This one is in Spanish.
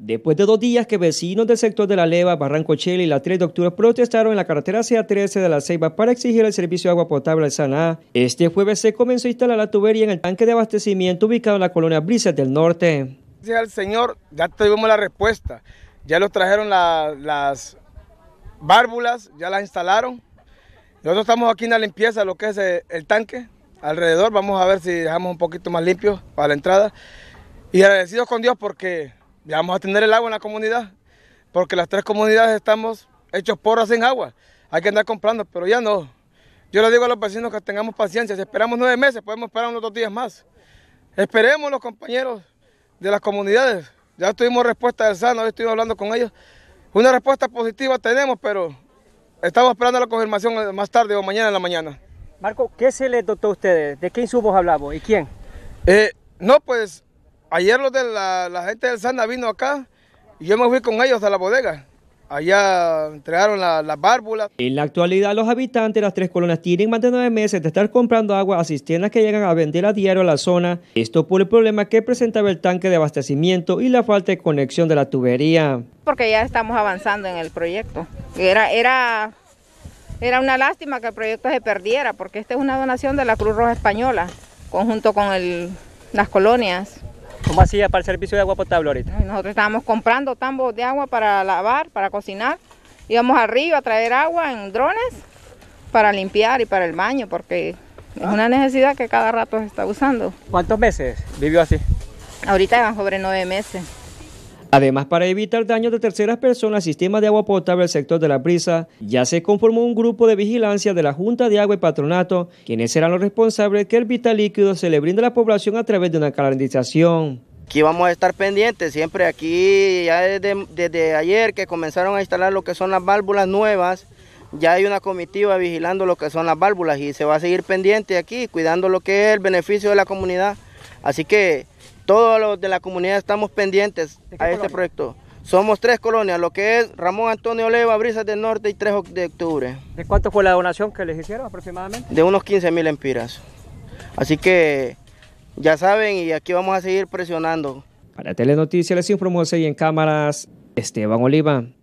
Después de dos días que vecinos del sector de La Leva, Barranco, Barrancochela y la Tres de protestaron en la carretera CA13 de La Ceiba para exigir el servicio de agua potable al Saná, este jueves se comenzó a instalar la tubería en el tanque de abastecimiento ubicado en la colonia Brisas del Norte. Gracias al señor, ya tuvimos la respuesta. Ya los trajeron las válvulas, ya las instalaron. Nosotros estamos aquí en la limpieza, lo que es el, eh, el tanque, alrededor. Vamos a ver si dejamos un poquito más limpio para la entrada. Y agradecidos con Dios porque ya vamos a tener el agua en la comunidad, porque las tres comunidades estamos hechos porras sin agua. Hay que andar comprando, pero ya no. Yo le digo a los vecinos que tengamos paciencia, si esperamos nueve meses, podemos esperar unos dos días más. Esperemos los compañeros de las comunidades. Ya tuvimos respuesta del SANO, hoy estuvimos hablando con ellos. Una respuesta positiva tenemos, pero estamos esperando la confirmación más tarde o mañana en la mañana. Marco, ¿qué se les dotó a ustedes? ¿De qué insumos hablamos y quién? Eh, no, pues Ayer los de la, gente del Sanda vino acá y yo me fui con ellos a la bodega. Allá entregaron las la válvulas. En la actualidad, los habitantes de las tres colonias tienen más de nueve meses de estar comprando agua a cisternas que llegan a vender a diario a la zona. Esto por el problema que presentaba el tanque de abastecimiento y la falta de conexión de la tubería. Porque ya estamos avanzando en el proyecto. Era, era, era una lástima que el proyecto se perdiera, porque esta es una donación de la Cruz Roja Española, conjunto con el, las colonias. ¿Cómo hacía para el servicio de agua potable ahorita? Nosotros estábamos comprando tambos de agua para lavar, para cocinar. Íbamos arriba a traer agua en drones para limpiar y para el baño, porque es una necesidad que cada rato se está usando. ¿Cuántos meses vivió así? Ahorita van sobre nueve meses. Además, para evitar daños de terceras personas, sistema de agua potable del sector de la prisa, ya se conformó un grupo de vigilancia de la Junta de Agua y Patronato, quienes serán los responsables que el vital líquido se le brinde a la población a través de una calentización. Aquí vamos a estar pendientes, siempre aquí, ya desde, desde ayer que comenzaron a instalar lo que son las válvulas nuevas, ya hay una comitiva vigilando lo que son las válvulas y se va a seguir pendiente aquí, cuidando lo que es el beneficio de la comunidad. Así que todos los de la comunidad estamos pendientes a este proyecto. Somos tres colonias, lo que es Ramón Antonio Oliva, Brisas del Norte y 3 de octubre. ¿De cuánto fue la donación que les hicieron aproximadamente? De unos 15 mil empiras. Así que ya saben y aquí vamos a seguir presionando. Para Telenoticias les informó y en cámaras Esteban Oliva.